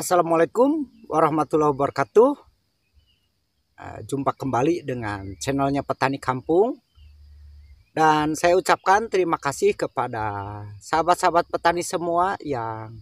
Assalamualaikum warahmatullahi wabarakatuh eh, Jumpa kembali dengan channelnya Petani Kampung Dan saya ucapkan terima kasih kepada sahabat-sahabat petani semua yang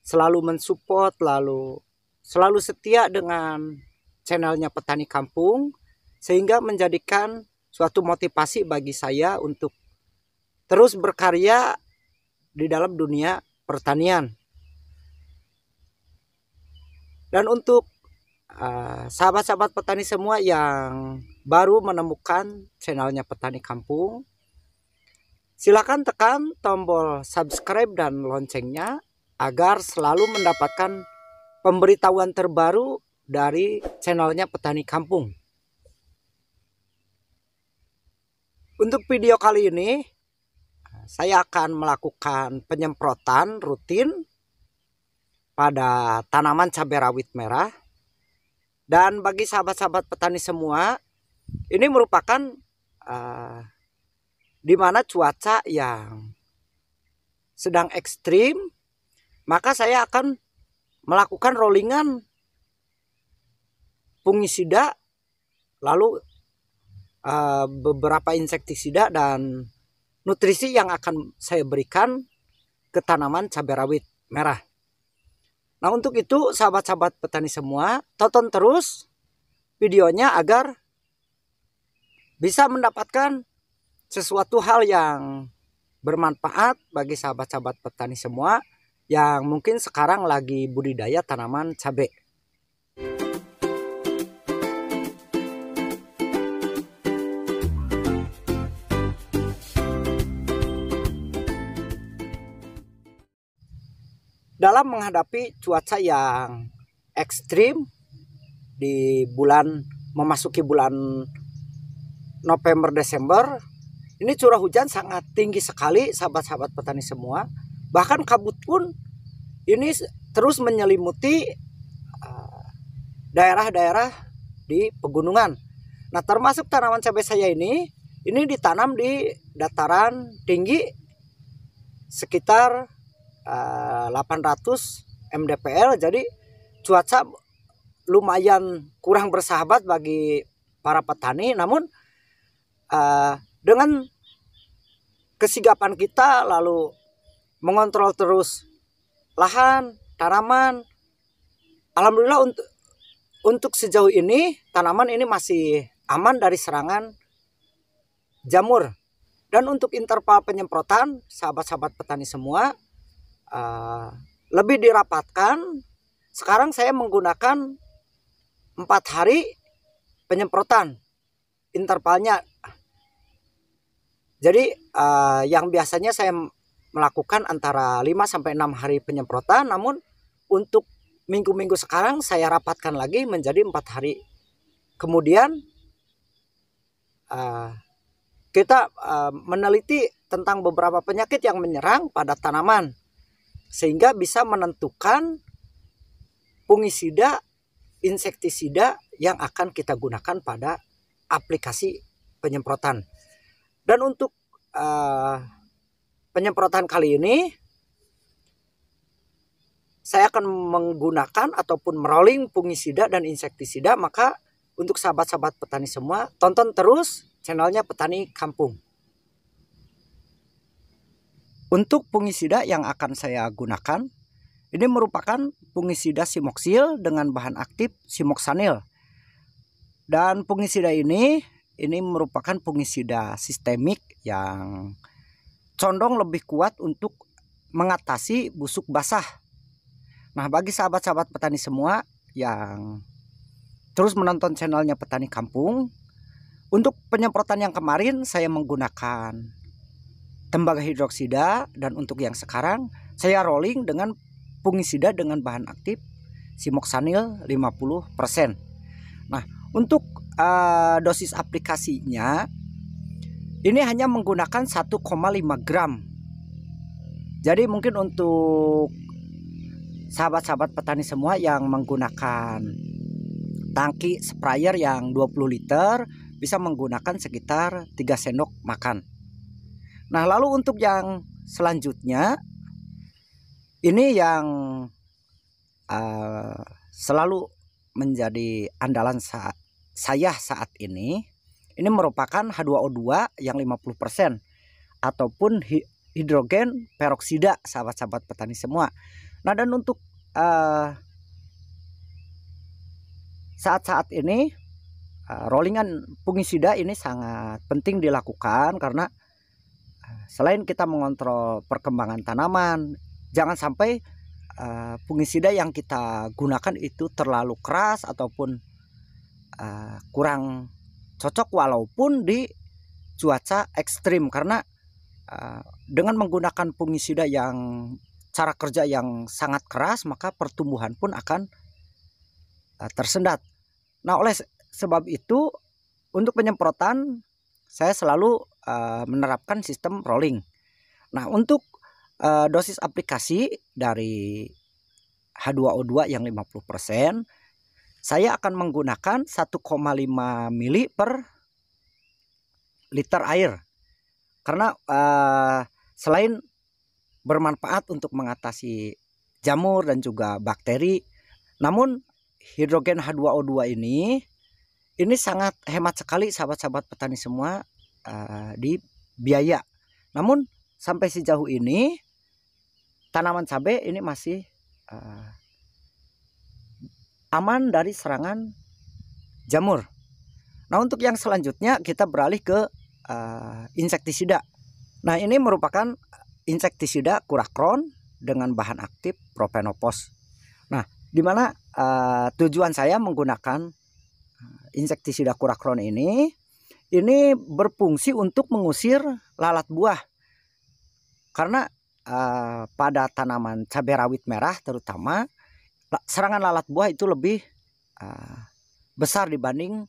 Selalu mensupport, lalu selalu setia dengan channelnya Petani Kampung Sehingga menjadikan suatu motivasi bagi saya untuk terus berkarya di dalam dunia pertanian dan untuk eh, sahabat-sahabat uh, petani semua yang baru menemukan channelnya Petani Kampung, silakan tekan tombol subscribe dan loncengnya agar selalu mendapatkan pemberitahuan terbaru dari channelnya Petani Kampung. Untuk video kali ini, saya akan melakukan penyemprotan rutin pada tanaman cabai rawit merah. Dan bagi sahabat-sahabat petani semua, ini merupakan uh, di mana cuaca yang sedang ekstrim, maka saya akan melakukan rollingan fungisida, lalu uh, beberapa insektisida dan nutrisi yang akan saya berikan ke tanaman cabai rawit merah. Nah untuk itu sahabat-sahabat petani semua tonton terus videonya agar bisa mendapatkan sesuatu hal yang bermanfaat bagi sahabat-sahabat petani semua yang mungkin sekarang lagi budidaya tanaman cabai. dalam menghadapi cuaca yang ekstrim di bulan memasuki bulan November Desember ini curah hujan sangat tinggi sekali sahabat-sahabat petani semua bahkan kabut pun ini terus menyelimuti eh, daerah-daerah di pegunungan nah termasuk tanaman cabai saya ini ini ditanam di dataran tinggi sekitar 800 eh, mdpl jadi cuaca lumayan kurang bersahabat bagi para petani namun uh, dengan kesigapan kita lalu mengontrol terus lahan tanaman alhamdulillah untuk untuk sejauh ini tanaman ini masih aman dari serangan jamur dan untuk interval penyemprotan sahabat-sahabat petani semua uh, lebih dirapatkan. Sekarang saya menggunakan empat hari penyemprotan intervalnya. Jadi uh, yang biasanya saya melakukan antara 5 sampai enam hari penyemprotan namun untuk minggu-minggu sekarang saya rapatkan lagi menjadi empat hari. Kemudian uh, kita uh, meneliti tentang beberapa penyakit yang menyerang pada tanaman sehingga bisa menentukan fungisida insektisida yang akan kita gunakan pada aplikasi penyemprotan. Dan untuk uh, penyemprotan kali ini saya akan menggunakan ataupun merolling fungisida dan insektisida maka untuk sahabat-sahabat petani semua tonton terus channelnya petani kampung untuk fungisida yang akan saya gunakan, ini merupakan fungisida simoksil dengan bahan aktif simoksanil. Dan fungisida ini, ini merupakan fungisida sistemik yang condong lebih kuat untuk mengatasi busuk basah. Nah, bagi sahabat-sahabat petani semua yang terus menonton channelnya Petani Kampung, untuk penyemprotan yang kemarin saya menggunakan tembaga hidroksida dan untuk yang sekarang saya rolling dengan fungisida dengan bahan aktif simoksanil 50%. Nah, untuk uh, dosis aplikasinya ini hanya menggunakan 1,5 gram. Jadi mungkin untuk sahabat-sahabat petani semua yang menggunakan tangki sprayer yang 20 liter bisa menggunakan sekitar 3 sendok makan. Nah, lalu untuk yang selanjutnya ini yang uh, selalu menjadi andalan saat saya saat ini. Ini merupakan H2O2 yang 50% ataupun hidrogen peroksida sahabat-sahabat petani semua. Nah, dan untuk saat eh, saat-saat ini eh, rollingan fungisida ini sangat penting dilakukan karena selain kita mengontrol perkembangan tanaman, jangan sampai uh, fungisida yang kita gunakan itu terlalu keras ataupun uh, kurang cocok walaupun di cuaca ekstrim karena uh, dengan menggunakan fungisida yang cara kerja yang sangat keras maka pertumbuhan pun akan uh, tersendat. Nah oleh sebab itu untuk penyemprotan saya selalu Eh, menerapkan sistem rolling. Nah, untuk uh, dosis aplikasi dari H2O2 yang 50%, saya akan menggunakan 1,5 mili per liter air. Karena uh, selain bermanfaat untuk mengatasi jamur dan juga bakteri, namun hidrogen H2O2 ini ini sangat hemat sekali sahabat-sahabat petani semua uh, di biaya. Namun sampai sejauh ini tanaman cabai ini masih uh, aman dari serangan jamur. Nah untuk yang selanjutnya kita beralih ke uh, insektisida. Nah ini merupakan insektisida kurakron dengan bahan aktif propenopos. Nah dimana uh, tujuan saya menggunakan insektisida kurakron ini ini berfungsi untuk mengusir lalat buah karena uh, pada tanaman cabai rawit merah terutama serangan lalat buah itu lebih uh, besar dibanding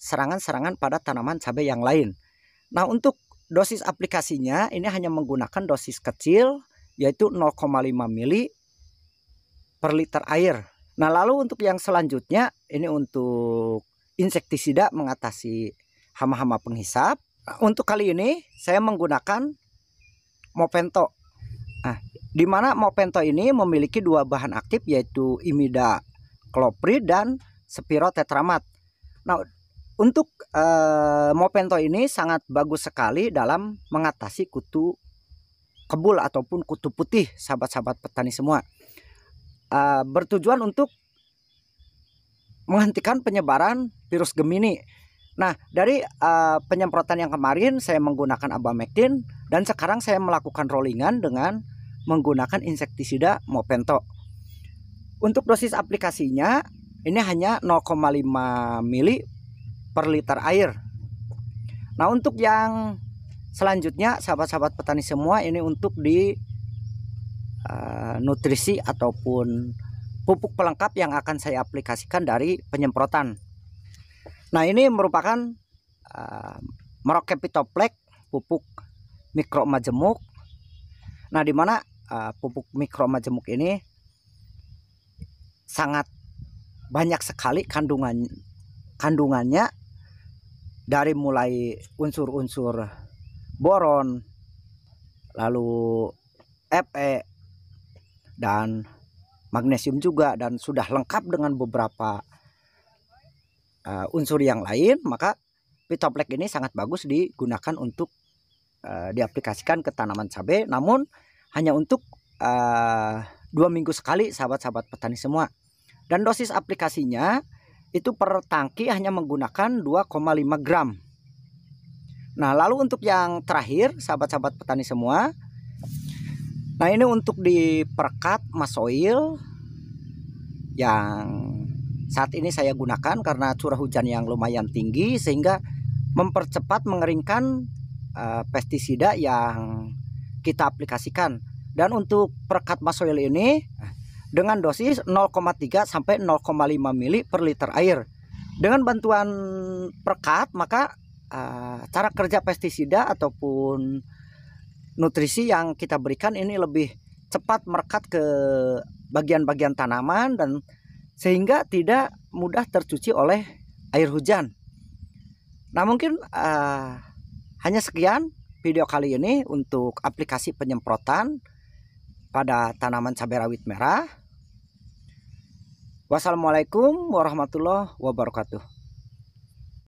serangan-serangan pada tanaman cabai yang lain. Nah untuk dosis aplikasinya ini hanya menggunakan dosis kecil yaitu 0,5 mili per liter air. Nah lalu untuk yang selanjutnya ini untuk insektisida mengatasi hama-hama penghisap. Untuk kali ini saya menggunakan Mopento. Nah, di mana Mopento ini memiliki dua bahan aktif yaitu imida kloprid dan spirotetramat. Nah, untuk eh, Mopento ini sangat bagus sekali dalam mengatasi kutu kebul ataupun kutu putih, sahabat-sahabat petani semua. Eh, bertujuan untuk menghentikan penyebaran virus Gemini. Nah, dari uh, penyemprotan yang kemarin saya menggunakan abamectin dan sekarang saya melakukan rollingan dengan menggunakan insektisida Mopento. Untuk dosis aplikasinya ini hanya 0,5 mili per liter air. Nah, untuk yang selanjutnya sahabat-sahabat petani semua ini untuk di uh, nutrisi ataupun pupuk pelengkap yang akan saya aplikasikan dari penyemprotan Nah ini merupakan uh, eh, pitoplek pupuk mikro majemuk. Nah mana uh, pupuk mikro majemuk ini sangat banyak sekali kandungan kandungannya dari mulai unsur-unsur boron lalu Fe dan magnesium juga dan sudah lengkap dengan beberapa uh, unsur yang lain maka pitoplek ini sangat bagus digunakan untuk uh, diaplikasikan ke tanaman cabai namun hanya untuk uh, dua minggu sekali sahabat-sahabat petani semua dan dosis aplikasinya itu per tangki hanya menggunakan 2,5 gram nah lalu untuk yang terakhir sahabat-sahabat petani semua nah ini untuk di perkat masoil yang saat ini saya gunakan karena curah hujan yang lumayan tinggi sehingga mempercepat mengeringkan uh, pestisida yang kita aplikasikan. Dan untuk perkat masoil ini dengan dosis 0,3 sampai 0,5 mili per liter air. Dengan bantuan perkat maka uh, cara kerja pestisida ataupun nutrisi yang kita berikan ini lebih cepat merekat ke bagian-bagian tanaman dan sehingga tidak mudah tercuci oleh air hujan. Nah mungkin uh, hanya sekian video kali ini untuk aplikasi penyemprotan pada tanaman cabai rawit merah. Wassalamualaikum warahmatullahi wabarakatuh.